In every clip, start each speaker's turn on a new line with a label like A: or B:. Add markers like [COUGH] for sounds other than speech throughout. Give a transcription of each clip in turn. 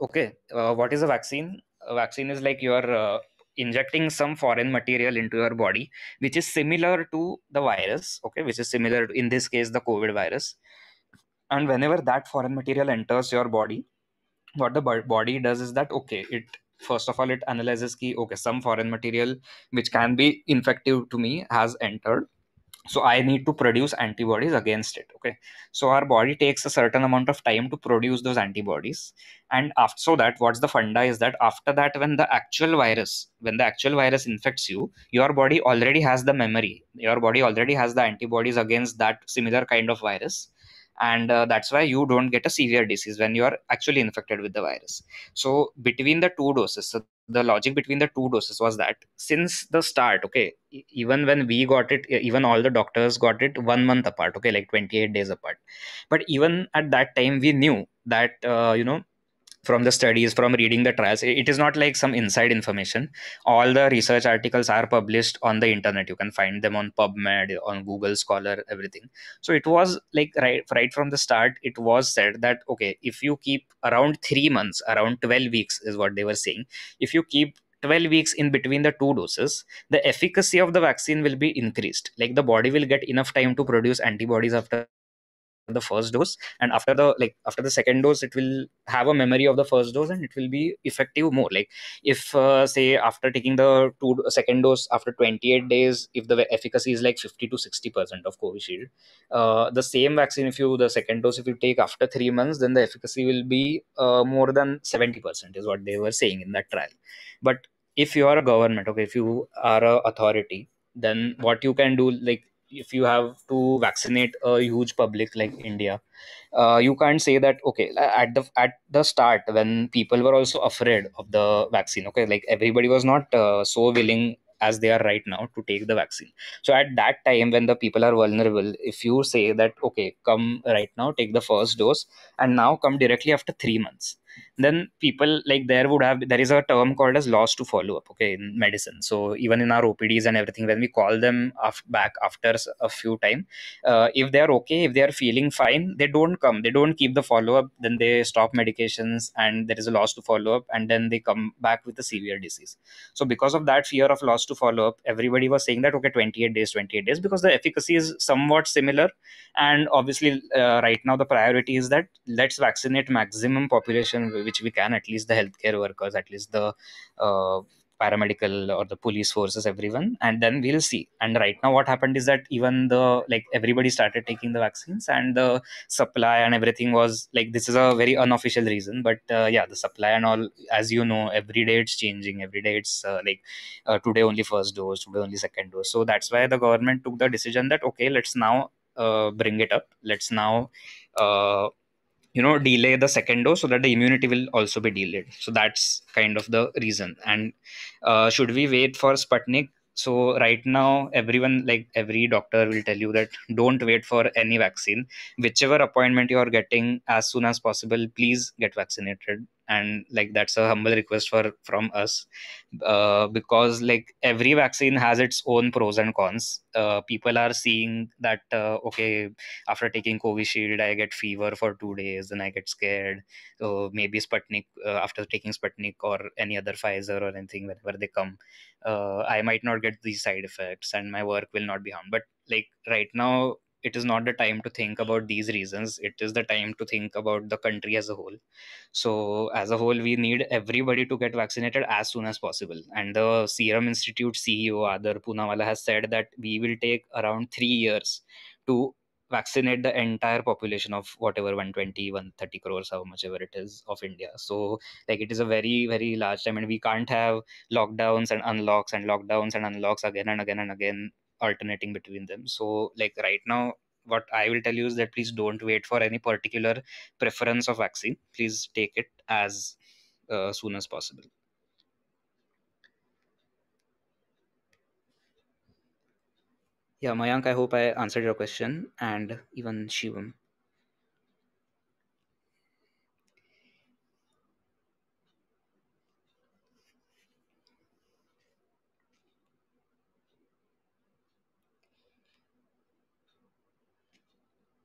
A: okay uh, what is a vaccine a vaccine is like you're uh, injecting some foreign material into your body which is similar to the virus okay which is similar in this case the covid virus and whenever that foreign material enters your body what the body does is that okay it first of all it analyzes key okay some foreign material which can be infective to me has entered so i need to produce antibodies against it okay so our body takes a certain amount of time to produce those antibodies and after so that what's the funda is that after that when the actual virus when the actual virus infects you your body already has the memory your body already has the antibodies against that similar kind of virus and uh, that's why you don't get a severe disease when you are actually infected with the virus so between the two doses so the logic between the two doses was that since the start okay even when we got it even all the doctors got it one month apart okay like 28 days apart but even at that time we knew that uh, you know from the studies from reading the trials it is not like some inside information all the research articles are published on the internet you can find them on pubmed on google scholar everything so it was like right right from the start it was said that okay if you keep around 3 months around 12 weeks is what they were saying if you keep 12 weeks in between the two doses, the efficacy of the vaccine will be increased. Like the body will get enough time to produce antibodies after the first dose and after the like after the second dose it will have a memory of the first dose and it will be effective more like if uh, say after taking the two second dose after 28 days if the efficacy is like 50 to 60 percent of COVID uh, the same vaccine if you the second dose if you take after three months then the efficacy will be uh, more than 70 percent is what they were saying in that trial but if you are a government okay if you are a authority then what you can do like if you have to vaccinate a huge public like India, uh, you can't say that okay at the at the start when people were also afraid of the vaccine. Okay, like everybody was not uh, so willing as they are right now to take the vaccine so at that time when the people are vulnerable if you say that okay come right now take the first dose and now come directly after 3 months then people like there would have there is a term called as loss to follow up okay in medicine so even in our opds and everything when we call them af- back after a few time uh, if they are okay if they are feeling fine they don't come they don't keep the follow up then they stop medications and there is a loss to follow up and then they come back with a severe disease so because of that fear of loss to follow up everybody was saying that okay 28 days 28 days because the efficacy is somewhat similar and obviously uh, right now the priority is that let's vaccinate maximum population which we can at least the healthcare workers at least the uh, paramedical or the police forces everyone and then we'll see and right now what happened is that even the like everybody started taking the vaccines and the supply and everything was like this is a very unofficial reason but uh, yeah the supply and all as you know every day it's changing every day it's uh, like uh, today only first dose today only second dose so that's why the government took the decision that okay let's now uh, bring it up let's now uh, you know delay the second dose so that the immunity will also be delayed so that's kind of the reason and uh, should we wait for sputnik so right now everyone like every doctor will tell you that don't wait for any vaccine whichever appointment you are getting as soon as possible please get vaccinated and like that's a humble request for from us uh, because like every vaccine has its own pros and cons uh, people are seeing that uh, okay after taking COVID shield, i get fever for 2 days then i get scared so maybe sputnik uh, after taking sputnik or any other pfizer or anything whenever they come uh, i might not get these side effects and my work will not be harmed but like right now it is not the time to think about these reasons it is the time to think about the country as a whole so as a whole we need everybody to get vaccinated as soon as possible and the serum institute ceo adar punawala has said that we will take around 3 years to vaccinate the entire population of whatever 120 130 crores how much ever it is of india so like it is a very very large time and we can't have lockdowns and unlocks and lockdowns and unlocks again and again and again alternating between them so like right now what i will tell you is that please don't wait for any particular preference of vaccine please take it as uh, soon as possible yeah mayank i hope i answered your question and even shivam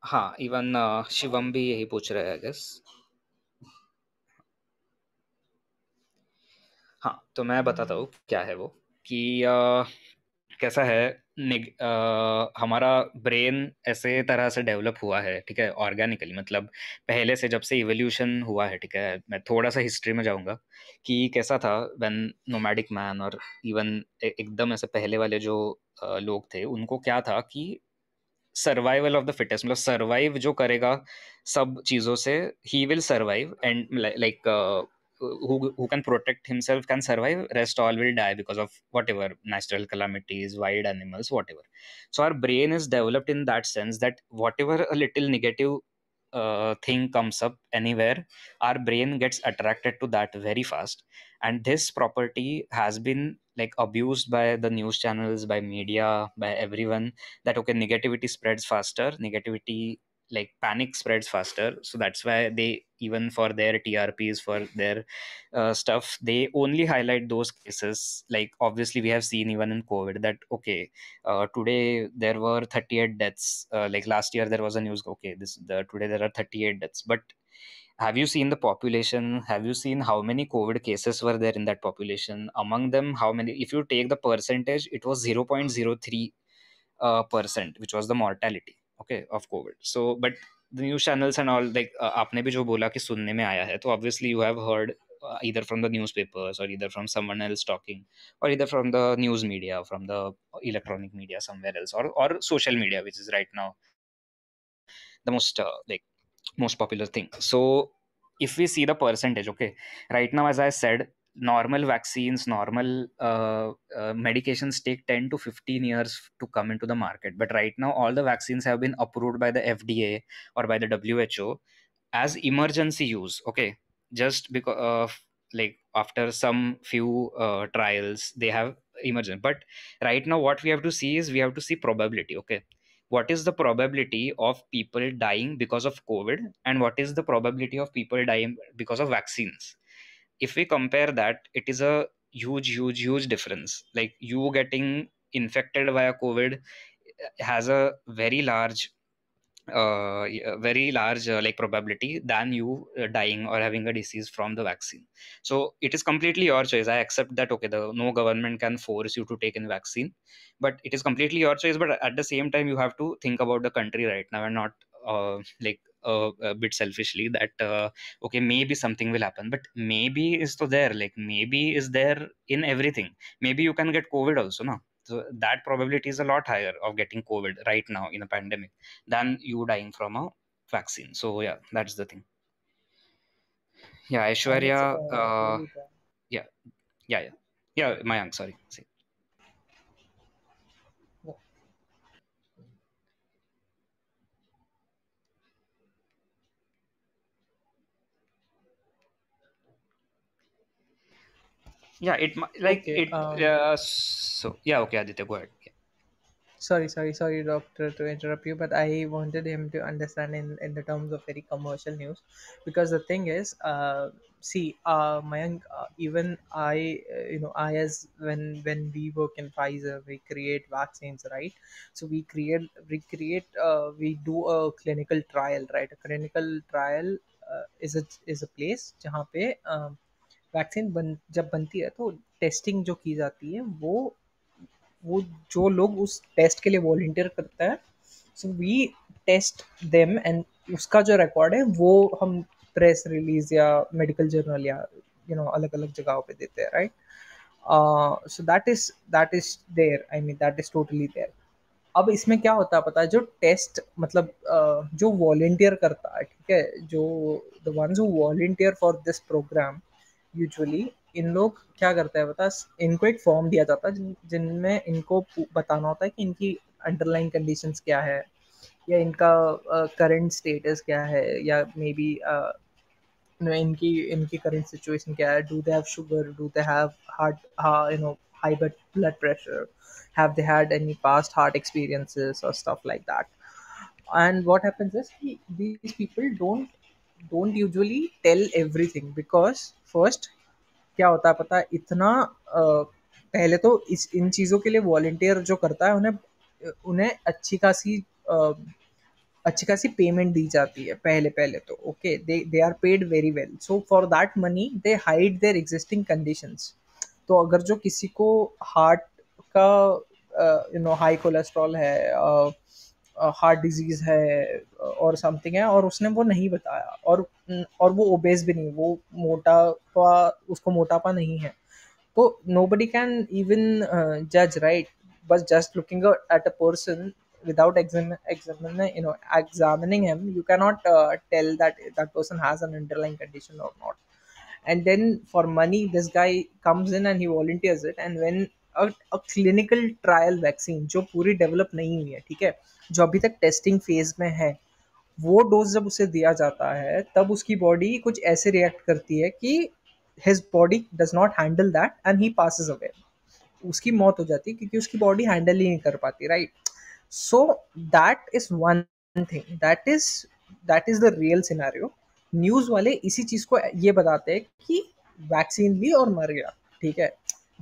A: हाँ even uh, Shivam भी यही पूछ रहे हैं guess हाँ तो मैं बताता हूँ क्या है वो कि आ, uh, कैसा है आ, uh, हमारा ब्रेन ऐसे तरह से डेवलप हुआ है ठीक है ऑर्गेनिकली मतलब पहले से जब से इवोल्यूशन हुआ है ठीक है मैं थोड़ा सा हिस्ट्री में जाऊंगा कि कैसा था वेन नोमैडिक मैन और इवन एकदम ऐसे पहले वाले जो लोग थे उनको क्या था कि Survival of the fittest. मतलब survive. जो करेगा सब चीज़ों से ही will survive and who can protect himself can survive rest all will die because of whatever natural calamities wild animals whatever so our brain is developed in that sense that whatever a little negative uh, thing comes up anywhere our brain gets attracted to that very fast and this property has been like abused by the news channels by media by everyone that okay negativity spreads faster negativity like panic spreads faster so that's why they even for their trps for their uh, stuff they only highlight those cases like obviously we have seen even in covid that okay uh, today there were 38 deaths uh, like last year there was a news okay this the today there are 38 deaths but have you seen the population have you seen how many covid cases were there in that population among them how many if you take the percentage it was 0.03 uh, percent which was the mortality okay of Covid so but the news channels and all like आपने भी जो बोला कि सुनने में आया है तो ऑब्वियसली यू हैव हर्ड इधर फ्रॉम द न्यूज पेपर्स और इधर फ्रॉम समन एल्स टॉकिंग और इधर from the news media from the electronic media somewhere else और social media which is right now the most like most popular thing so if you see the percentage okay right now as I said normal vaccines, normal uh, uh, medications take 10 to 15 years to come into the market. But right now, all the vaccines have been approved by the FDA or by the WHO as emergency use. Okay, just because of uh, like after some few uh, trials, they have emergency. But right now, what we have to see is we have to see probability. Okay, what is the probability of people dying because of COVID, and what is the probability of people dying because of vaccines? if we compare that it is a huge huge huge difference like you getting infected via covid uh, has a very large uh, uh, very large uh, like probability than you uh, dying or having a disease from the vaccine so it is completely your choice i accept that okay the no government can force you to take in vaccine but it is completely your choice but at the same time you have to think about the country right now and not uh, like uh, a, bit selfishly that uh, okay maybe something will happen but maybe is to there like maybe is there in everything maybe you can get covid also now so that probability is a lot higher of getting covid right now in a pandemic than you dying from a vaccine so yeah that's the thing yeah aishwarya uh, yeah yeah yeah yeah mayank sorry See. yeah it like Okay. it Um, uh, so yeah okay aditya go ahead
B: sorry, sorry, sorry, doctor, to interrupt you, but I wanted him to understand in, in the terms of very commercial news, because the thing is, uh, see, uh, my uh, even I, uh, you know, I as when when we work in Pfizer, we create vaccines, right? So we create, we create, uh, we do a clinical trial, right? A clinical trial uh, is a is a place जहाँ पे um vaccine बन जब बनती है तो testing जो की जाती है वो वो जो लोग उस टेस्ट के लिए वॉल्टियर करते हैं so we test them and उसका जो रिकॉर्ड है वो हम प्रेस रिलीज या मेडिकल जर्नल या यू नो अलग अलग जगहों पे देते हैं right so that is that is there I mean that is totally there अब इसमें क्या होता है पता है जो टेस्ट मतलब uh, जो वॉल्टियर करता है ठीक है जो the ones who volunteer for this program usually इन लोग क्या करते हैं बता इनको एक फॉर्म दिया जाता है जिनमें इनको बताना होता है कि इनकी अंडरलाइन कंडीशन क्या है या इनका करेंट uh, स्टेटस क्या है या मे बी uh, इनकी इनकी करेंट सिचुएशन क्या है do they have sugar do they have heart you know high blood pressure have they had any past heart experiences और stuff like that and what happens is these people don't don't usually tell everything because first क्या होता है पता है इतना पहले तो इस इन चीज़ों के लिए वॉल्टियर जो करता है उन्हें उन्हें अच्छी खासी अच्छी खासी पेमेंट दी जाती है पहले पहले तो okay they they are paid very well so for that money they hide their existing conditions तो अगर जो किसी को हार्ट का यू नो हाई कोलेस्ट्रॉल है uh, हार्ट डिजीज है और समथिंग है और उसने वो नहीं बताया और और वो ओबेस भी नहीं वो मोटापा उसको मोटापा नहीं है तो नो बडी कैन इवन जज राइट बस just looking at a person without examining him you cannot tell that that person has an underlying condition और not and then for money this guy comes in and he volunteers it and when clinical trial vaccine जो पूरी develop नहीं हुई है ठीक है जो अभी तक टेस्टिंग फेज में है वो डोज जब उसे दिया जाता है तब उसकी बॉडी कुछ ऐसे रिएक्ट करती है कि his body does not handle that and he passes away उसकी मौत हो जाती है क्योंकि उसकी बॉडी हैंडल ही नहीं कर पाती right so that is one thing that is that is the real scenario news वाले इसी चीज़ को ये बताते हैं कि वैक्सीन ली और मर गया ठीक है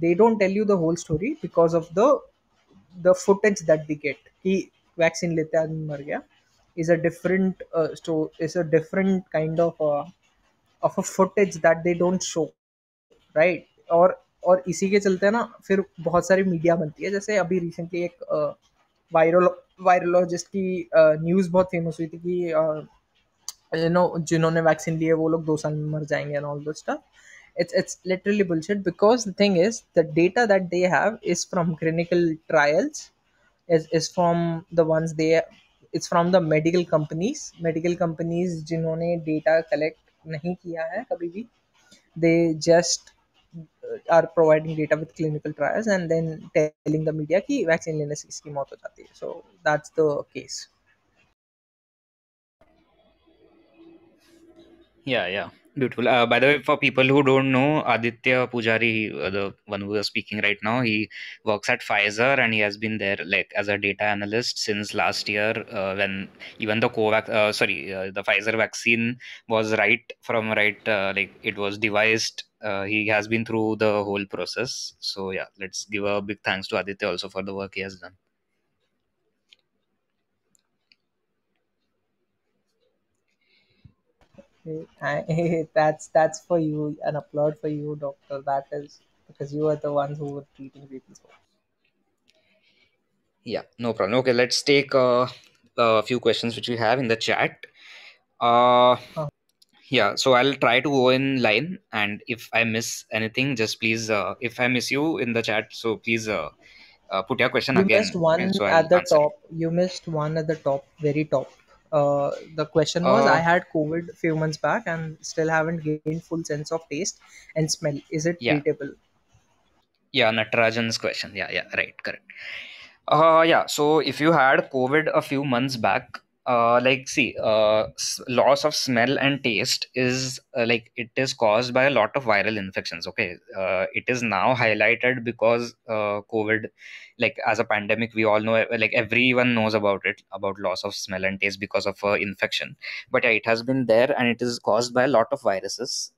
B: they don't tell you the whole story because of the the footage that they get he vaccine lete aadmi mar gaya is a different uh, so is a different kind of a, of a footage that they don't show right or और इसी के चलते ना फिर बहुत सारी media बनती है जैसे अभी रिसेंटली एक वायरल वायरोलॉजिस्ट की न्यूज़ बहुत फेमस हुई थी कि यू नो जिन्होंने वैक्सीन लिए वो लोग दो साल में मर जाएंगे एंड ऑल दो stuff it's it's literally bullshit because the thing is the data that they have is from clinical trials is is from the ones they it's from the medical companies medical companies jinhone data collect नहीं किया है कभी भी they just are providing data with clinical trials and then telling the media कि vaccine लेने से इसकी मौत हो जाती है so that's the case
A: yeah yeah Beautiful. Uh, by the way, for people who don't know, Aditya Pujari, uh, the one who is speaking right now, he works at Pfizer and he has been there like as a data analyst since last year uh, when even the Covax, uh, sorry, uh, the Pfizer vaccine was right from right, uh, like it was devised. he has been through the whole process. So yeah, let's give a big thanks to Aditya also for the work he has done.
B: [LAUGHS] that's that's for you. An applaud for you, doctor. That is because you are the ones who were treating people.
A: Yeah, no problem. Okay, let's take uh, a, few questions which we have in the chat. Uh, Yeah, so I'll try to go in line, and if I miss anything, just please. Uh, if I miss you in the chat, so please uh, uh put your question you again. You missed one so at the
B: top. It. You missed one at the top, very top. Uh, the question was uh, i had covid a few months back and still haven't gained full sense of taste and smell is it yeah.
A: yeah natarajan's question yeah yeah right correct uh yeah so if you had covid a few months back uh, like see uh, loss of smell and taste is uh, like it is caused by a lot of viral infections okay uh, it is now highlighted because uh, covid like as a pandemic we all know like everyone knows about it about loss of smell and taste because of uh, infection but yeah, it has been there and it is caused by a lot of viruses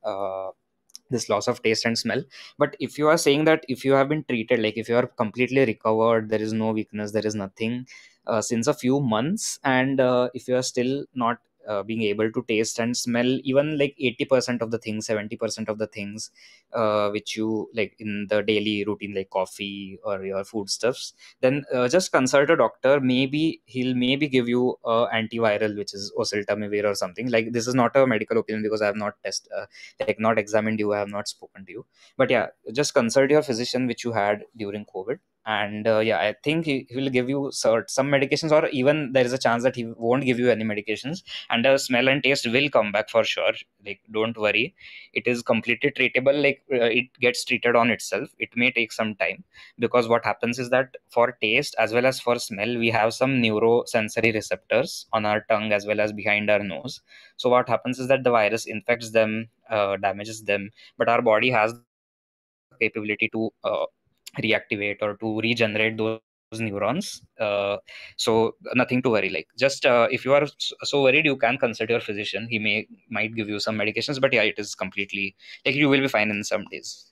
A: this loss of taste and smell but if you are saying that if you have been treated like if you are completely recovered there is no weakness there is nothing uh, since a few months and uh, if you are still not uh, being able to taste and smell even like 80% of the things 70% of the things uh, which you like in the daily routine like coffee or your foodstuffs then uh, just consult a doctor maybe he'll maybe give you a antiviral which is oseltamivir or something like this is not a medical opinion because i have not tested, uh, like not examined you i have not spoken to you but yeah just consult your physician which you had during covid and uh, yeah i think he, he will give you cert, some medications or even there is a chance that he won't give you any medications and the smell and taste will come back for sure like don't worry it is completely treatable like uh, it gets treated on itself it may take some time because what happens is that for taste as well as for smell we have some neurosensory receptors on our tongue as well as behind our nose so what happens is that the virus infects them uh, damages them but our body has capability to uh, reactivate or to regenerate those neurons uh, so nothing to worry like just uh, if you are so worried you can consult your physician he may might give you some medications but yeah it is completely like you will be fine in some days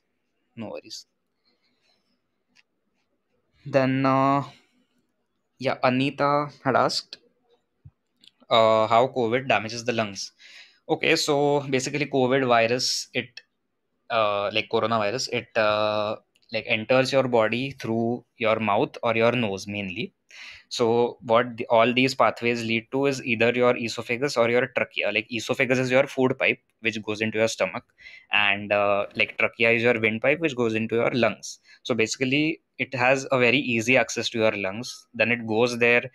A: no worries then uh, yeah anita had asked uh, how covid damages the lungs okay so basically covid virus it uh, like coronavirus it uh, like enters your body through your mouth or your nose mainly so what the, all these pathways lead to is either your esophagus or your trachea like esophagus is your food pipe which goes into your stomach and uh, like trachea is your windpipe which goes into your lungs so basically it has a very easy access to your lungs then it goes there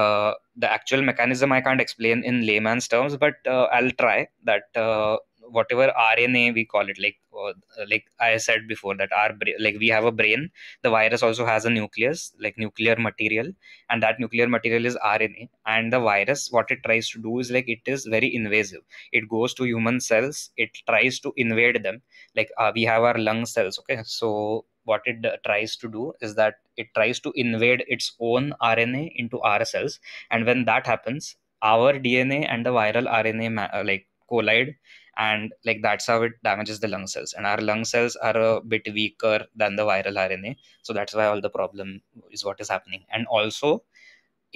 A: uh, the actual mechanism i can't explain in layman's terms but uh, i'll try that uh, whatever rna we call it like uh, like i said before that our like we have a brain the virus also has a nucleus like nuclear material and that nuclear material is rna and the virus what it tries to do is like it is very invasive it goes to human cells it tries to invade them like uh, we have our lung cells okay so what it tries to do is that it tries to invade its own RNA into our cells, and when that happens, our DNA and the viral RNA like collide, and like that's how it damages the lung cells and our lung cells are a bit weaker than the viral rna so that's why all the problem is what is happening and also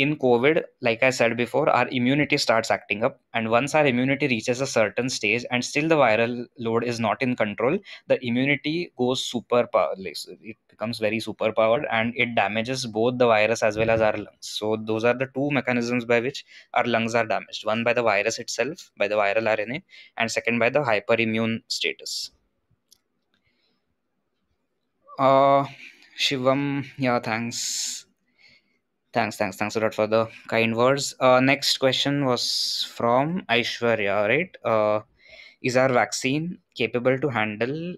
A: in COVID, like I said before, our immunity starts acting up. And once our immunity reaches a certain stage and still the viral load is not in control, the immunity goes super powerless. It becomes very super powered, and it damages both the virus as well as our lungs. So, those are the two mechanisms by which our lungs are damaged one by the virus itself, by the viral RNA, and second by the hyperimmune status. Uh, Shivam, yeah, thanks. Thanks, thanks, thanks a lot for the kind words. Uh, next question was from Aishwarya, right? Uh, is our vaccine capable to handle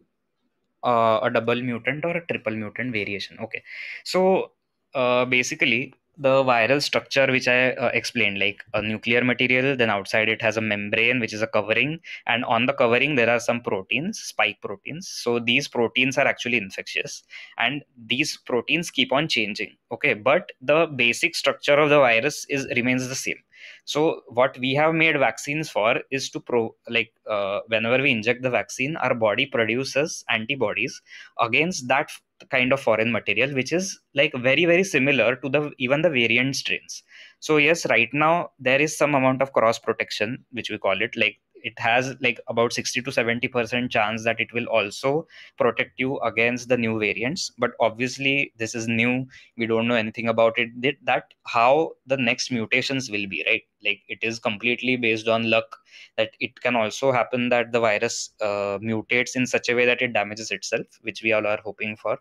A: uh, a double mutant or a triple mutant variation? Okay, so uh, basically, the viral structure which i uh, explained like a nuclear material then outside it has a membrane which is a covering and on the covering there are some proteins spike proteins so these proteins are actually infectious and these proteins keep on changing okay but the basic structure of the virus is remains the same so what we have made vaccines for is to pro like uh, whenever we inject the vaccine our body produces antibodies against that kind of foreign material which is like very very similar to the even the variant strains so yes right now there is some amount of cross protection which we call it like it has like about 60 to 70 percent chance that it will also protect you against the new variants but obviously this is new we don't know anything about it that how the next mutations will be right like it is completely based on luck that it can also happen that the virus uh, mutates in such a way that it damages itself which we all are hoping for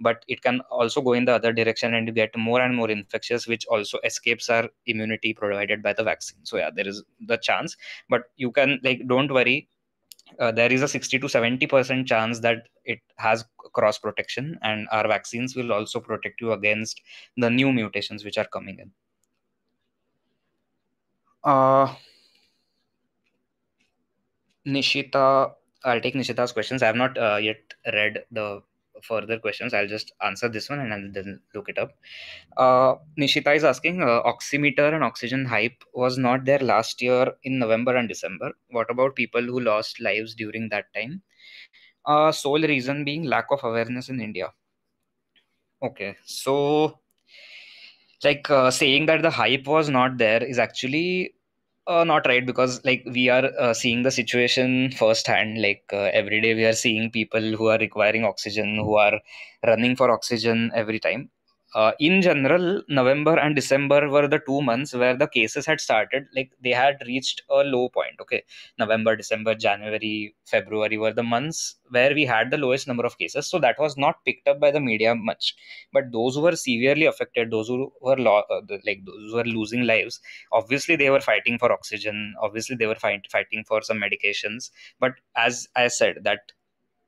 A: but it can also go in the other direction and get more and more infectious which also escapes our immunity provided by the vaccine so yeah there is the chance but you can like don't worry uh, there is a 60 to 70% chance that it has cross protection and our vaccines will also protect you against the new mutations which are coming in uh, nishita i'll take nishita's questions i have not uh, yet read the further questions. I'll just answer this one and I'll then look it up. Uh, Nishita is asking uh, oximeter and oxygen hype was not there last year in November and December. What about people who lost lives during that time? Uh, sole reason being lack of awareness in India. Okay, so like uh, saying that the hype was not there is actually uh, not right because like we are uh, seeing the situation firsthand like uh, every day we are seeing people who are requiring oxygen who are running for oxygen every time uh, in general november and december were the two months where the cases had started like they had reached a low point okay november december january february were the months where we had the lowest number of cases so that was not picked up by the media much but those who were severely affected those who were lo- uh, like those who were losing lives obviously they were fighting for oxygen obviously they were fight- fighting for some medications but as i said that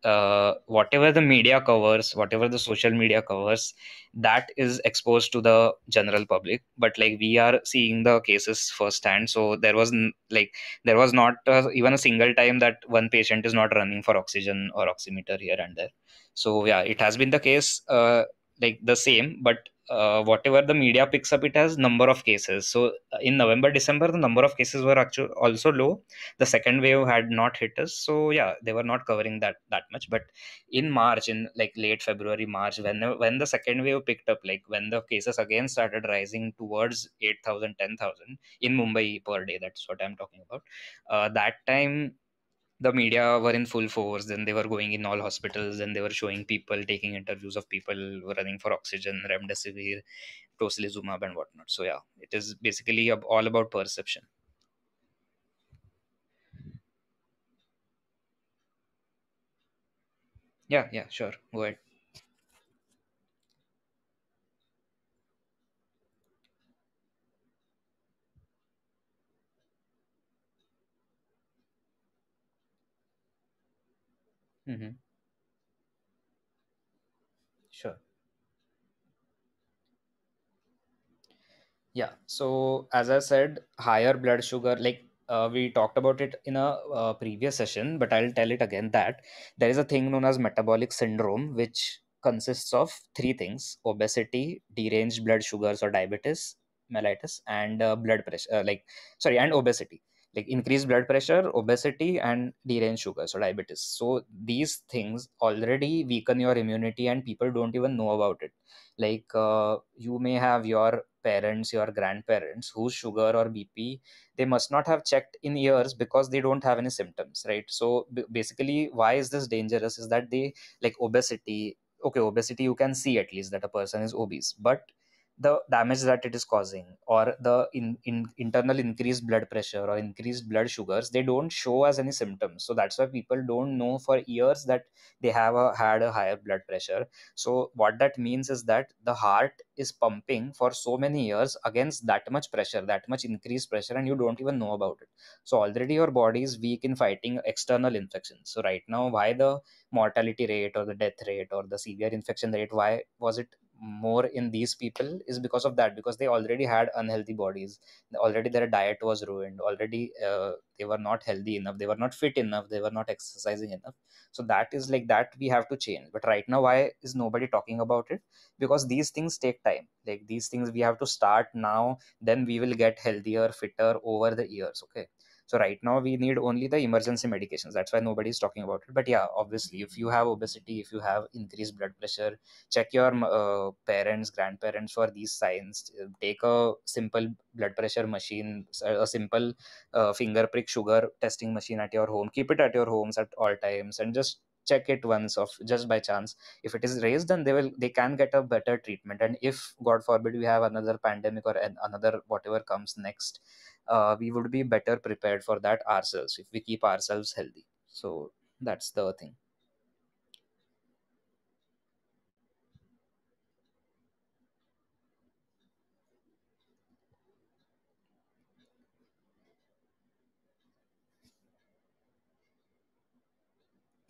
A: uh, whatever the media covers whatever the social media covers that is exposed to the general public but like we are seeing the cases firsthand so there was like there was not uh, even a single time that one patient is not running for oxygen or oximeter here and there so yeah it has been the case uh, like the same but uh, whatever the media picks up it has number of cases so uh, in november december the number of cases were actually also low the second wave had not hit us so yeah they were not covering that that much but in march in like late february march when when the second wave picked up like when the cases again started rising towards 8000 10000 in mumbai per day that's what i'm talking about uh, that time the media were in full force then they were going in all hospitals and they were showing people taking interviews of people running for oxygen remdesivir tocilizumab and whatnot so yeah it is basically all about perception yeah yeah sure go ahead Mm-hmm. Sure. Yeah. So as I said, higher blood sugar, like uh, we talked about it in a uh, previous session, but I'll tell it again that there is a thing known as metabolic syndrome, which consists of three things: obesity, deranged blood sugars or diabetes, mellitus, and uh, blood pressure. Uh, like sorry, and obesity like increased blood pressure obesity and deranged sugar so diabetes so these things already weaken your immunity and people don't even know about it like uh, you may have your parents your grandparents whose sugar or bp they must not have checked in years because they don't have any symptoms right so b- basically why is this dangerous is that they like obesity okay obesity you can see at least that a person is obese but the damage that it is causing or the in, in internal increased blood pressure or increased blood sugars they don't show as any symptoms so that's why people don't know for years that they have a, had a higher blood pressure so what that means is that the heart is pumping for so many years against that much pressure that much increased pressure and you don't even know about it so already your body is weak in fighting external infections so right now why the mortality rate or the death rate or the severe infection rate why was it more in these people is because of that because they already had unhealthy bodies already their diet was ruined already uh, they were not healthy enough they were not fit enough they were not exercising enough so that is like that we have to change but right now why is nobody talking about it because these things take time like these things we have to start now then we will get healthier fitter over the years okay so right now we need only the emergency medications. That's why nobody is talking about it. But yeah, obviously, if you have obesity, if you have increased blood pressure, check your uh, parents, grandparents for these signs. Uh, take a simple blood pressure machine, uh, a simple uh, finger prick sugar testing machine at your home. Keep it at your homes at all times and just check it once of just by chance if it is raised then they will they can get a better treatment and if god forbid we have another pandemic or another whatever comes next uh, we would be better prepared for that ourselves if we keep ourselves healthy so that's the thing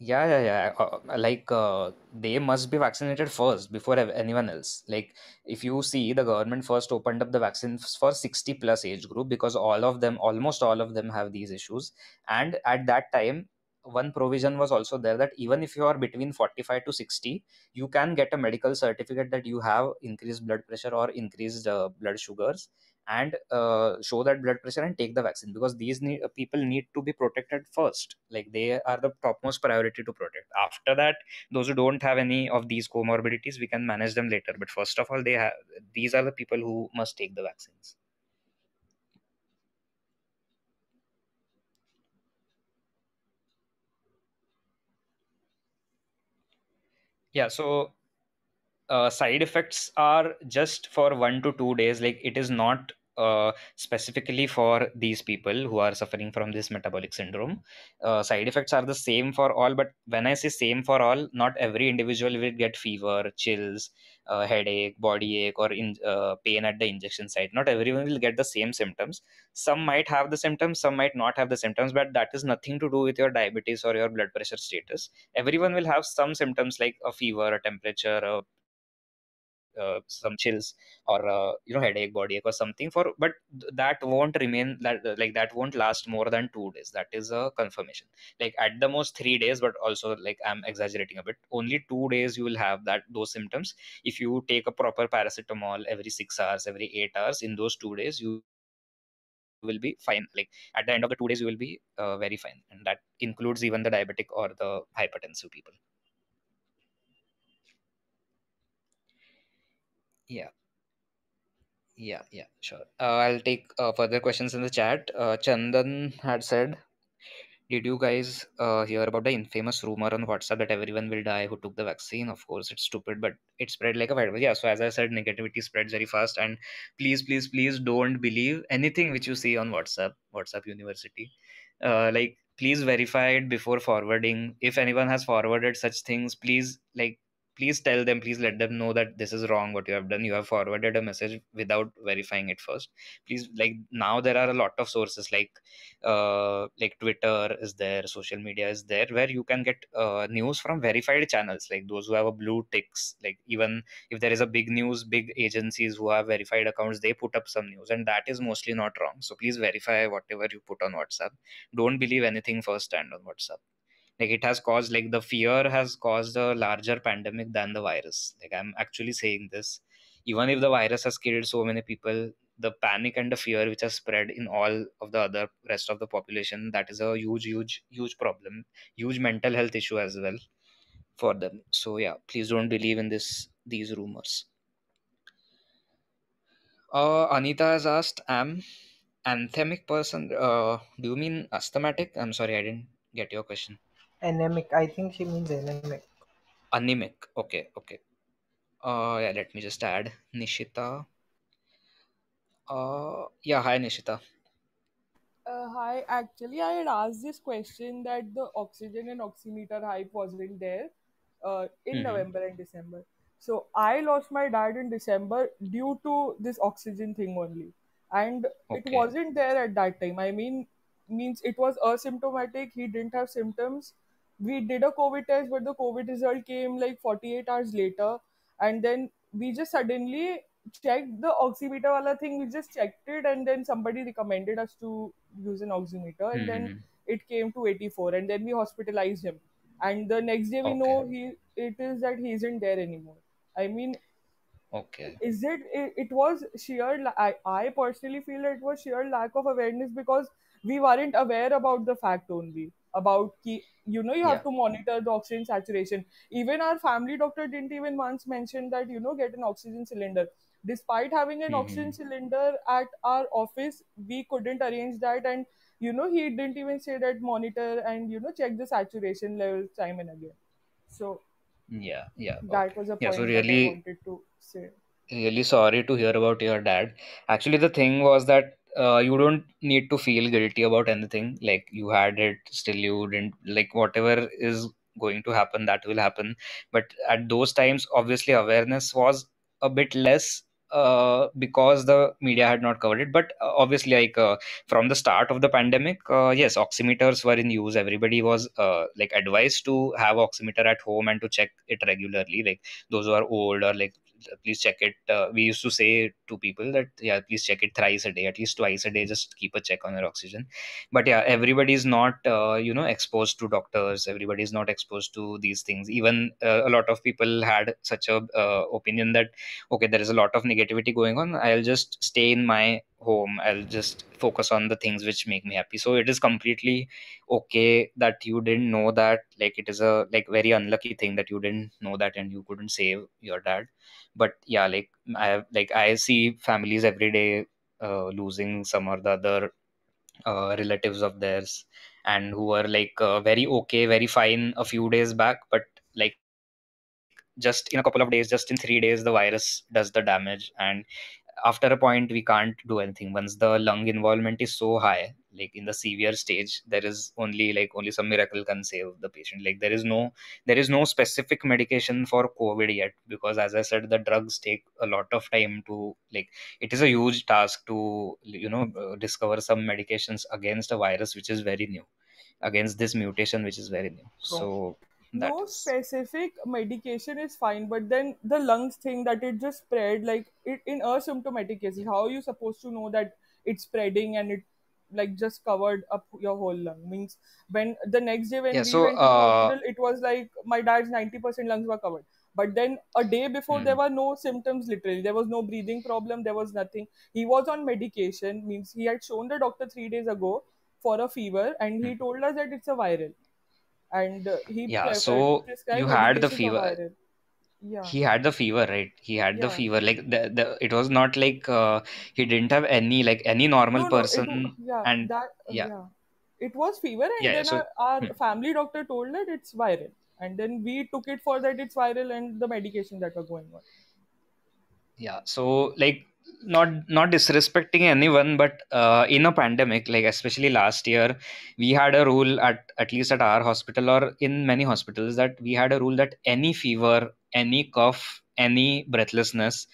A: Yeah, yeah, yeah. Uh, uh, like uh, they must be vaccinated first before anyone else. Like if you see, the government first opened up the vaccines for sixty plus age group because all of them, almost all of them, have these issues. And at that time, one provision was also there that even if you are between forty five to sixty, you can get a medical certificate that you have increased blood pressure or increased uh, blood sugars, and uh, show that blood pressure and take the vaccine because these need, uh, people need to be protected first like they are the topmost priority to protect after that those who don't have any of these comorbidities we can manage them later but first of all they have these are the people who must take the vaccines yeah so uh, side effects are just for one to two days like it is not uh, specifically for these people who are suffering from this metabolic syndrome uh, side effects are the same for all but when i say same for all not every individual will get fever chills uh, headache body ache or in, uh, pain at the injection site not everyone will get the same symptoms some might have the symptoms some might not have the symptoms but that is nothing to do with your diabetes or your blood pressure status everyone will have some symptoms like a fever a temperature a uh, some chills or uh, you know headache body or something for but that won't remain that uh, like that won't last more than two days that is a confirmation like at the most three days but also like i'm exaggerating a bit only two days you will have that those symptoms if you take a proper paracetamol every six hours every eight hours in those two days you will be fine like at the end of the two days you will be uh, very fine and that includes even the diabetic or the hypertensive people Yeah. Yeah, yeah, sure. Uh, I'll take uh, further questions in the chat. Uh, Chandan had said, Did you guys uh, hear about the infamous rumor on WhatsApp that everyone will die who took the vaccine? Of course, it's stupid, but it spread like a virus. Yeah, so as I said, negativity spreads very fast. And please, please, please don't believe anything which you see on WhatsApp, WhatsApp University. Uh, like, please verify it before forwarding. If anyone has forwarded such things, please, like, please tell them please let them know that this is wrong what you have done you have forwarded a message without verifying it first please like now there are a lot of sources like uh, like twitter is there social media is there where you can get uh, news from verified channels like those who have a blue ticks like even if there is a big news big agencies who have verified accounts they put up some news and that is mostly not wrong so please verify whatever you put on whatsapp don't believe anything first hand on whatsapp like it has caused like the fear has caused a larger pandemic than the virus like i'm actually saying this even if the virus has killed so many people the panic and the fear which has spread in all of the other rest of the population that is a huge huge huge problem huge mental health issue as well for them so yeah please don't believe in this these rumors uh, anita has asked am anthemic person uh, do you mean asthmatic i'm sorry i didn't get your question
B: Anemic. I think she means anemic.
A: Anemic. Okay, okay. Uh, yeah, let me just add Nishita. Uh, yeah, hi Nishita.
C: Uh, hi, actually, I had asked this question that the oxygen and oximeter hype wasn't there uh, in mm November and December. So I lost my dad in December due to this oxygen thing only, and okay. it wasn't there at that time. I mean, means it was asymptomatic. He didn't have symptoms, we did a COVID test, but the COVID result came like 48 hours later. And then we just suddenly checked the oximeter wala thing. We just checked it, and then somebody recommended us to use an oximeter. And mm-hmm. then hmm. it came to 84. And then we hospitalized him. And the next day, we okay. know he it is that he isn't there anymore. I mean, okay, is it? It, it was sheer. I, I personally feel it was sheer lack of awareness because we weren't aware about the fact only about you know you yeah. have to monitor the oxygen saturation even our family doctor didn't even once mention that you know get an oxygen cylinder despite having an mm-hmm. oxygen cylinder at our office we couldn't arrange that and you know he didn't even say that monitor and you know check the saturation levels time and again so
A: yeah yeah that okay. was a point yeah, so really, i
C: wanted to say
A: really sorry to hear about your dad actually the thing was that uh, you don't need to feel guilty about anything like you had it still you didn't like whatever is going to happen that will happen but at those times obviously awareness was a bit less uh, because the media had not covered it but uh, obviously like uh, from the start of the pandemic uh, yes oximeters were in use everybody was uh, like advised to have oximeter at home and to check it regularly like those who are old or like please check it. Uh, we used to say to people that yeah, please check it thrice a day, at least twice a day. Just keep a check on your oxygen. But yeah, everybody is not uh, you know exposed to doctors. Everybody is not exposed to these things. Even uh, a lot of people had such a uh, opinion that okay, there is a lot of negativity going on. I'll just stay in my home i'll just focus on the things which make me happy so it is completely okay that you didn't know that like it is a like very unlucky thing that you didn't know that and you couldn't save your dad but yeah like i have like i see families every day uh, losing some or the other uh, relatives of theirs and who were like uh, very okay very fine a few days back but like just in a couple of days just in 3 days the virus does the damage and after a point we can't do anything once the lung involvement is so high like in the severe stage there is only like only some miracle can save the patient like there is no there is no specific medication for covid yet because as i said the drugs take a lot of time to like it is a huge task to you know uh, discover some medications against a virus which is very new against this mutation which is very new so
C: that no is. specific medication is fine but then the lungs thing that it just spread like it in asymptomatic cases how are you supposed to know that it's spreading and it like just covered up your whole lung. Means when the next day when yeah, we so, went to the uh, hospital, it was like my dad's ninety percent lungs were covered. But then a day before, mm. there were no symptoms. Literally, there was no breathing problem. There was nothing. He was on medication. Means he had shown the doctor three days ago for a fever, and he mm. told us that it's a viral. And uh, he yeah, so you had the fever yeah he
A: had the fever right he had the fever like the, the it was not like uh, he didn't have any like any normal No, no, person yeah, and that,
C: yeah. yeah. It was fever, and yeah, then so- our, our hmm. family doctor told that it's viral, and then we took it for that it's viral and the medication that were going on.
A: yeah so like not not disrespecting anyone but uh, in a pandemic like especially last year we had a rule at at least at our hospital or in many hospitals that we had a rule that any fever any cough, any breathlessness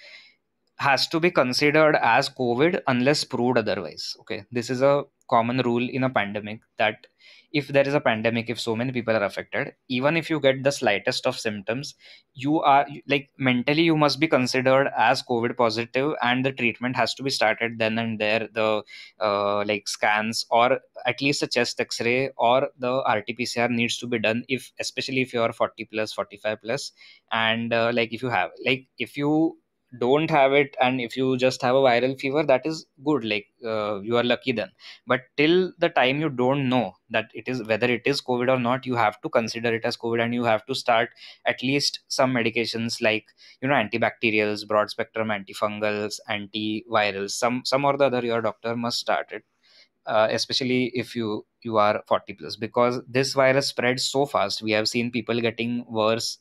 A: has to be considered as COVID unless proved otherwise. Okay, this is a common rule in a pandemic that if there is a pandemic if so many people are affected even if you get the slightest of symptoms you are like mentally you must be considered as covid positive and the treatment has to be started then and there the uh, like scans or at least a chest x-ray or the rt-pcr needs to be done if especially if you are 40 plus 45 plus and uh, like if you have like if you don't have it and if you just have a viral fever that is good like uh, you are lucky then but till the time you don't know that it is whether it is covid or not you have to consider it as covid and you have to start at least some medications like you know antibacterials broad spectrum antifungals antivirals some some or the other your doctor must start it uh, especially if you you are 40 plus because this virus spreads so fast we have seen people getting worse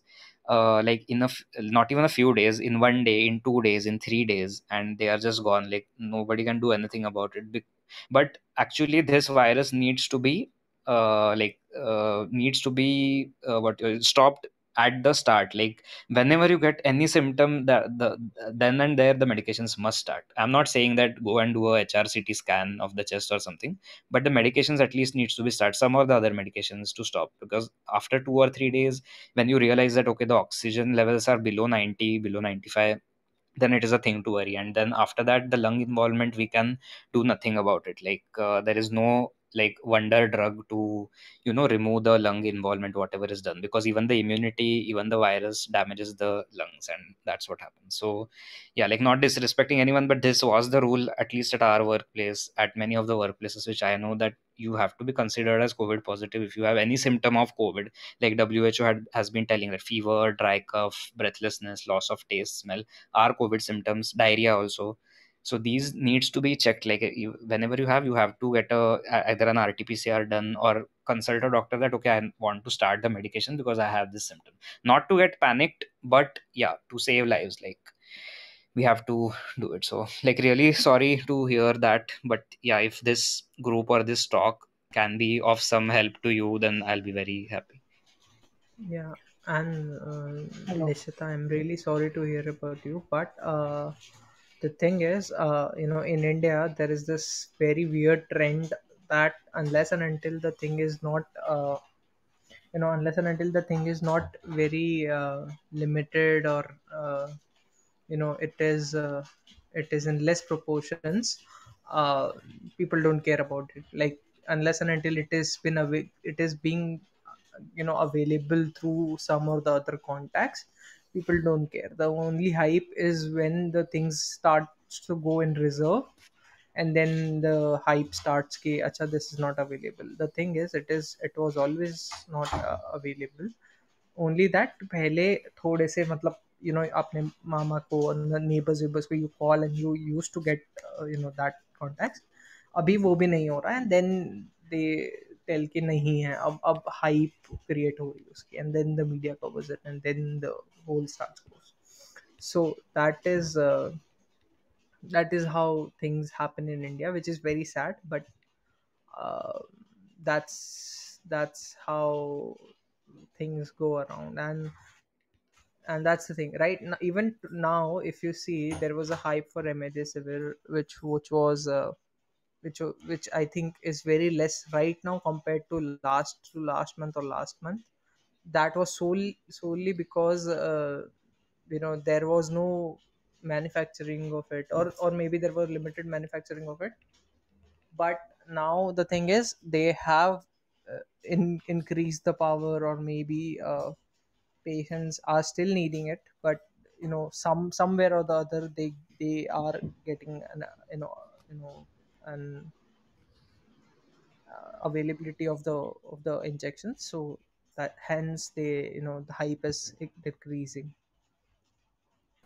A: uh, like in a f- not even a few days in one day in two days in three days and they are just gone like nobody can do anything about it Be- but actually this virus needs to be uh, like uh, needs to be uh, what uh, stopped at the start like whenever you get any symptom that the then and there the medications must start i'm not saying that go and do a hrct scan of the chest or something but the medications at least needs to be started some or the other medications to stop because after two or three days when you realize that okay the oxygen levels are below 90 below 95 then it is a thing to worry and then after that the lung involvement we can do nothing about it like uh, there is no like wonder drug to you know remove the lung involvement whatever is done because even the immunity even the virus damages the lungs and that's what happens so yeah like not disrespecting anyone but this was the rule at least at our workplace at many of the workplaces which i know that you have to be considered as covid positive if you have any symptom of covid like who had, has been telling that fever dry cough breathlessness loss of taste smell are covid symptoms diarrhea also so these needs to be checked like eh, you, whenever you have you have to get a either an rt-pcr done or consult a doctor that okay i want to start the medication because i have this symptom not to get panicked but yeah to save lives like we have to do it so like really sorry to hear that but yeah if this group or this talk can be of some help to you then i'll be very happy
B: yeah and uh, Nishita, i'm really sorry to hear about you but uh the thing is uh, you know in india there is this very weird trend that unless and until the thing is not uh, you know unless and until the thing is not very uh, limited or uh, you know it is uh, it is in less proportions uh, people don't care about it like unless and until it is been av- it is being you know available through some or the other contacts people don't care the only hype is when the things start to go in reserve and then the hype starts ki acha this is not available the thing is it is it was always not uh, available only that पहले थोड़े से मतलब you know अपने मामा को neighbors neighbors को you call and you used to get uh, you know that contacts अभी वो भी नहीं हो रहा and then they टेल के नहीं है अब अब हाइप क्रिएट हो रही है उसकी and then the media covers it and then the whole starts course so that is uh, that is how things happen in india which is very sad but uh, that's that's how things go around and and that's the thing right even now if you see there was a hype for maj civil which which was uh, which which i think is very less right now compared to last to last month or last month that was solely solely because uh, you know there was no manufacturing of it or or maybe there were limited manufacturing of it but now the thing is they have uh, in, increased the power or maybe uh, patients are still needing it but you know some somewhere or the other they they are getting an you know you know an uh, availability of the of the injections so that hence the you know the hype is decreasing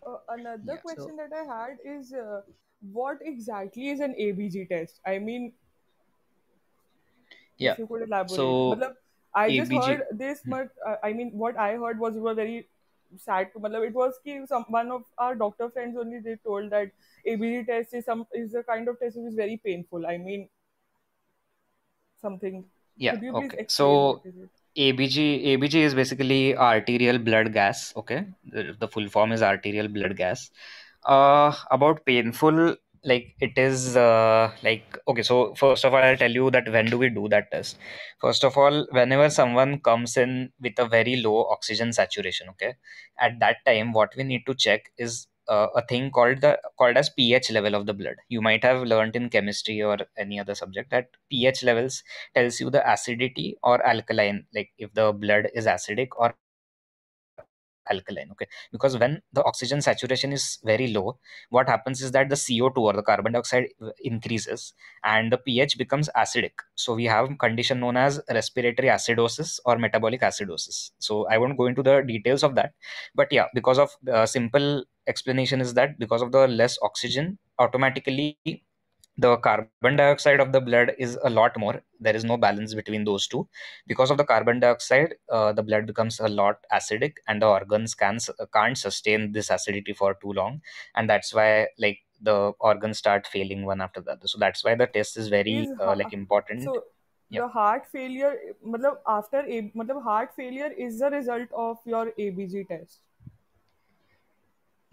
C: uh, another yeah, question so, that i had is uh, what exactly is an abg test i mean
D: yeah if you could elaborate so Matlab, i ABG. just heard
C: this hmm. but uh, i mean what i heard was was very sad to Matlab, it was some one of our doctor friends only they told that abg test is some is a kind of test which is very painful i mean something
A: yeah okay so ABG ABG is basically arterial blood gas. Okay, the, the full form is arterial blood gas. Uh, about painful, like it is uh, like okay. So first of all, I'll tell you that when do we do that test? First of all, whenever someone comes in with a very low oxygen saturation, okay, at that time, what we need to check is uh, a thing called the called as pH level of the blood. You might have learned in chemistry or any other subject that pH levels tells you the acidity or alkaline, like if the blood is acidic or alkaline okay because when the oxygen saturation is very low what happens is that the co2 or the carbon dioxide increases and the ph becomes acidic so we have condition known as respiratory acidosis or metabolic acidosis so i won't go into the details of that but yeah because of uh, simple explanation is that because of the less oxygen automatically the carbon dioxide of the blood is a lot more there is no balance between those two because of the carbon dioxide uh, the blood becomes a lot acidic and the organs can, can't sustain this acidity for too long and that's why like the organs start failing one after the other so that's why the test is very uh, like important so
C: the heart failure matlab after a heart failure is the result of your abg test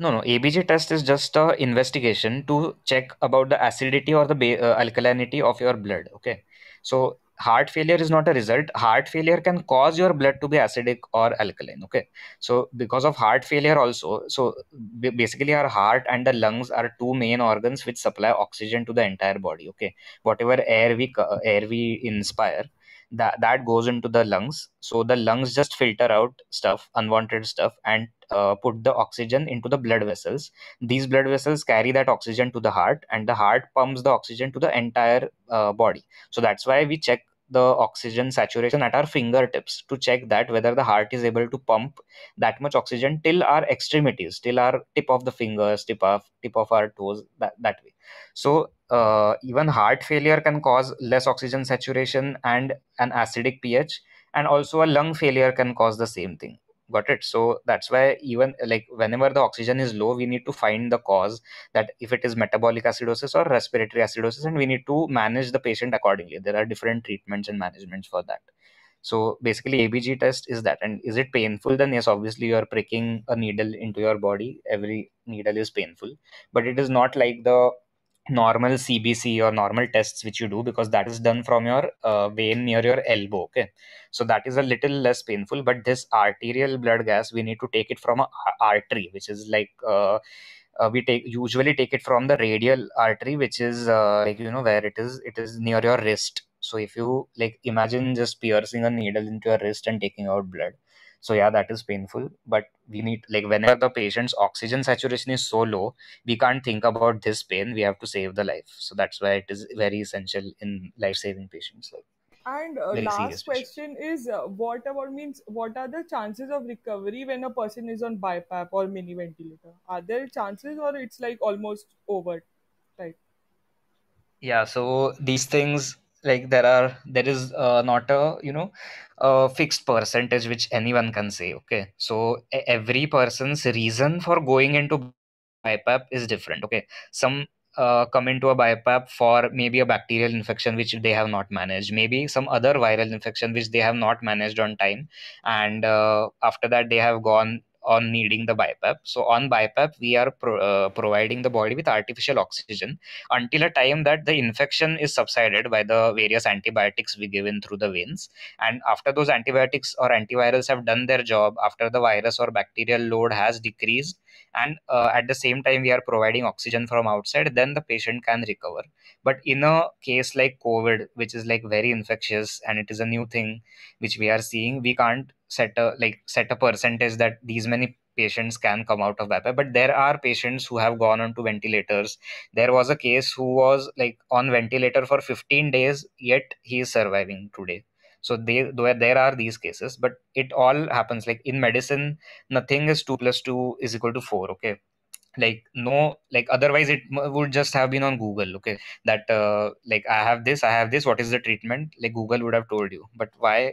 A: no, no. ABG test is just a investigation to check about the acidity or the ba- uh, alkalinity of your blood. Okay. So heart failure is not a result. Heart failure can cause your blood to be acidic or alkaline. Okay. So because of heart failure also, so b- basically our heart and the lungs are two main organs which supply oxygen to the entire body. Okay. Whatever air we uh, air we inspire, that that goes into the lungs so the lungs just filter out stuff unwanted stuff and uh, put the oxygen into the blood vessels these blood vessels carry that oxygen to the heart and the heart pumps the oxygen to the entire uh, body so that's why we check the oxygen saturation at our fingertips to check that whether the heart is able to pump that much oxygen till our extremities till our tip of the fingers tip of tip of our toes that, that way so uh, even heart failure can cause less oxygen saturation and an acidic ph and also a lung failure can cause the same thing got it so that's why even like whenever the oxygen is low we need to find the cause that if it is metabolic acidosis or respiratory acidosis and we need to manage the patient accordingly there are different treatments and managements for that so basically abg test is that and is it painful then yes obviously you're pricking a needle into your body every needle is painful but it is not like the normal CBC or normal tests which you do because that is done from your uh, vein near your elbow. Okay, so that is a little less painful. But this arterial blood gas, we need to take it from a artery, which is like uh, uh, we take usually take it from the radial artery, which is uh, like you know where it is it is near your wrist. So if you like imagine just piercing a needle into your wrist and taking out blood so yeah that is painful but we need like whenever the patient's oxygen saturation is so low we can't think about this pain we have to save the life so that's why it is very essential in life saving patients like
C: and uh, last question is uh, what about means what are the chances of recovery when a person is on BiPAP or mini ventilator? Are there chances or it's like almost over, type?
A: Yeah, so these things like there are there is uh, not a you know a fixed percentage which anyone can say okay so every person's reason for going into BiPAP is different okay some uh, come into a BiPAP for maybe a bacterial infection which they have not managed maybe some other viral infection which they have not managed on time and uh, after that they have gone on needing the BiPAP. So on BiPAP, we are pro- uh, providing the body with artificial oxygen until a time that the infection is subsided by the various antibiotics we give in through the veins. And after those antibiotics or antivirals have done their job, after the virus or bacterial load has decreased, and uh, at the same time we are providing oxygen from outside, then the patient can recover. But in a case like COVID, which is like very infectious and it is a new thing which we are seeing, we can't set a like set a percentage that these many patients can come out of vapa but there are patients who have gone on to ventilators. There was a case who was like on ventilator for 15 days, yet he is surviving today. So they there are these cases, but it all happens like in medicine, nothing is two plus two is equal to four. Okay, like no like otherwise it would just have been on google okay that uh, like i have this i have this what is the treatment like google would have told you but why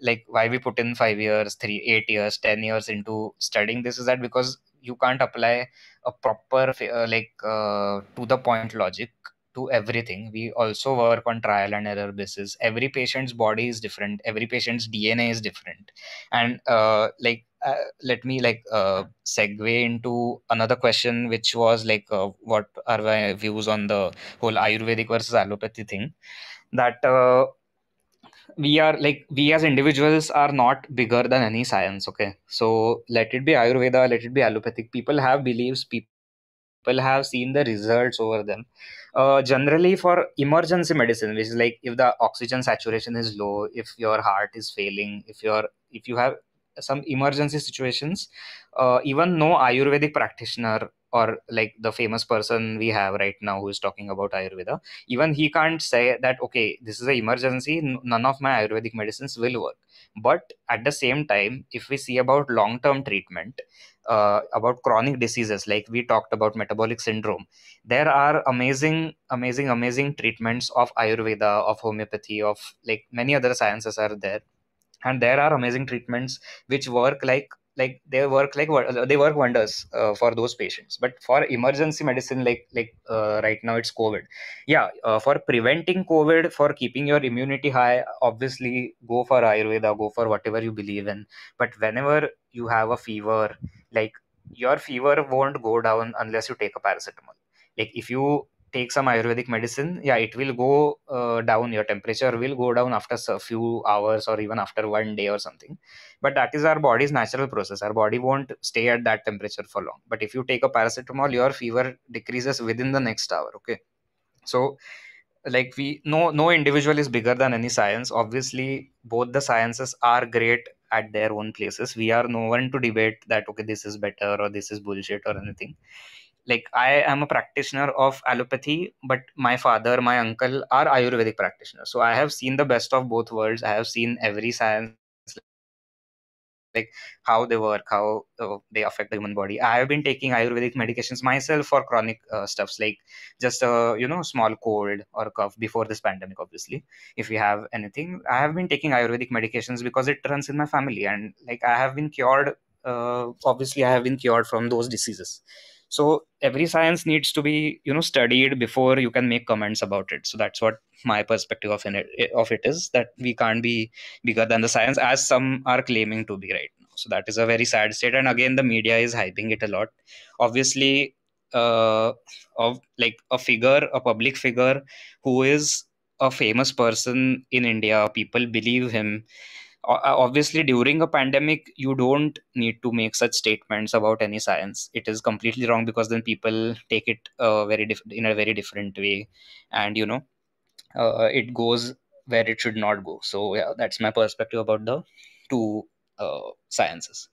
A: like why we put in 5 years 3 8 years 10 years into studying this is that because you can't apply a proper uh, like uh, to the point logic to everything we also work on trial and error basis every patient's body is different every patient's dna is different and uh, like uh, let me like uh, segue into another question which was like uh, what are my views on the whole ayurvedic versus allopathy thing that uh, we are like we as individuals are not bigger than any science okay so let it be ayurveda let it be allopathic people have beliefs people have seen the results over them uh, generally for emergency medicine which is like if the oxygen saturation is low if your heart is failing if your if you have some emergency situations uh, even no ayurvedic practitioner or like the famous person we have right now who is talking about ayurveda even he can't say that okay this is an emergency none of my ayurvedic medicines will work but at the same time if we see about long term treatment uh, about chronic diseases like we talked about metabolic syndrome there are amazing amazing amazing treatments of ayurveda of homeopathy of like many other sciences are there and there are amazing treatments which work like like they work like they work wonders uh, for those patients but for emergency medicine like like uh, right now it's covid yeah uh, for preventing covid for keeping your immunity high obviously go for ayurveda go for whatever you believe in but whenever you have a fever like your fever won't go down unless you take a paracetamol like if you take some ayurvedic medicine yeah it will go uh, down your temperature will go down after a few hours or even after one day or something but that is our body's natural process our body won't stay at that temperature for long but if you take a paracetamol your fever decreases within the next hour okay so like we no no individual is bigger than any science obviously both the sciences are great at their own places we are no one to debate that okay this is better or this is bullshit or anything like i am a practitioner of allopathy but my father my uncle are ayurvedic practitioners so i have seen the best of both worlds i have seen every science like how they work how uh, they affect the human body i have been taking ayurvedic medications myself for chronic uh, stuffs like just a uh, you know small cold or cough before this pandemic obviously if we have anything i have been taking ayurvedic medications because it runs in my family and like i have been cured uh, obviously i have been cured from those diseases so every science needs to be you know studied before you can make comments about it so that's what my perspective of it of it is that we can't be bigger than the science as some are claiming to be right now so that is a very sad state and again the media is hyping it a lot obviously uh, of like a figure a public figure who is a famous person in india people believe him uh, obviously during a pandemic you don't need to make such statements about any science it is completely wrong because then people take it uh, very diff- in a very different way and you know uh, it goes where it should not go so yeah that's my perspective about the two uh, sciences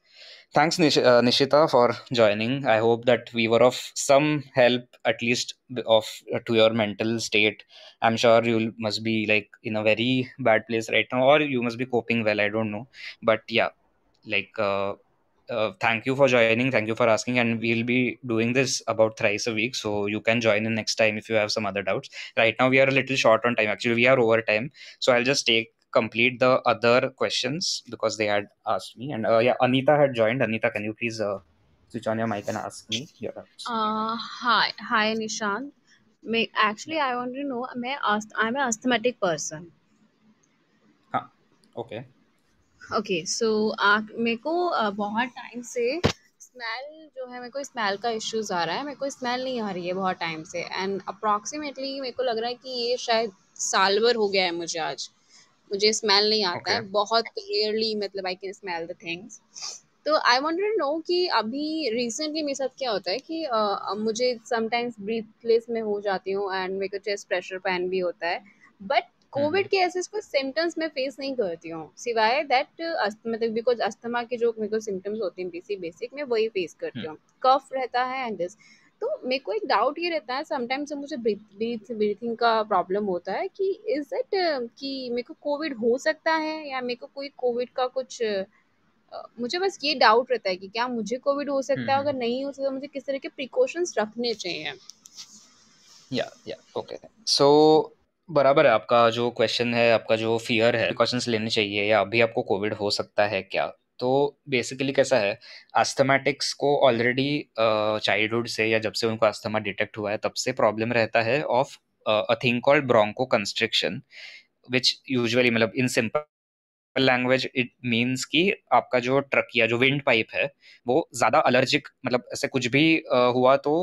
A: Thanks, Nish- uh, Nishita, for joining. I hope that we were of some help, at least of uh, to your mental state. I'm sure you must be like in a very bad place right now, or you must be coping well. I don't know, but yeah, like. Uh, uh, thank you for joining. Thank you for asking. And we'll be doing this about thrice a week. So you can join in next time if you have some other doubts. Right now, we are a little short on time. Actually, we are over time. So I'll just take complete the other questions because they had asked me. And uh, yeah, Anita had joined. Anita, can you please uh, switch on your mic and ask me your
D: uh, Hi, hi, nishan May, actually, I want to know. May ask, I'm an asthmatic person.
A: हाँ, okay.
D: Okay so मेरे को बहुत time से smell जो है मेरे को smell का इश्यूज आ रहा है मेरे को स्मेल नहीं आ रही है बहुत टाइम से एंड अप्रॉक्सीमेटली मेरे को लग रहा है कि ये शायद साल भर हो गया है मुझे आज मुझे स्मेल नहीं आता okay. है बहुत रेयरली मतलब I can smell the things तो आई वॉन्ट नो कि अभी रिसेंटली मेरे साथ क्या होता है कि uh, मुझे समटाइम्स ब्रीथलेस में हो जाती हूँ एंड मेरे को चेस्ट प्रेशर पैन भी होता है बट कोविड के ऐसे कुछ सिम्टम्स मैं फेस नहीं करती हूँ सिवाय दैट मतलब बिकॉज अस्थमा के जो मेरे को सिम्टम्स होते हैं बेसिक बेसिक मैं वही फेस करती हम्म। हूँ कफ रहता है एंड दिस तो मेरे को एक डाउट ये रहता है समटाइम्स मुझे ब्रीथ ब्रीथिंग का प्रॉब्लम होता है कि इज इट कि मेरे को कोविड हो सकता है या मेरे को कोई कोविड का कुछ मुझे बस ये डाउट रहता है कि क्या मुझे कोविड हो सकता है हम्म। अगर नहीं हो सकता तो मुझे किस तरह के प्रिकॉशंस रखने चाहिए
A: या या ओके सो बराबर है आपका जो क्वेश्चन है आपका जो फियर है प्रिकॉशंस लेने चाहिए या अभी आपको कोविड हो सकता है क्या तो बेसिकली कैसा है अस्थमेटिक्स को ऑलरेडी चाइल्डहुड से या जब से उनको अस्थमा डिटेक्ट हुआ है तब से प्रॉब्लम रहता है of a thing called bronchoconstriction which usually मतलब in simple language it means कि आपका जो ट्रक या जो विंड पाइप है वो ज़्यादा अलर्जिक मतलब ऐसे कुछ भी हुआ तो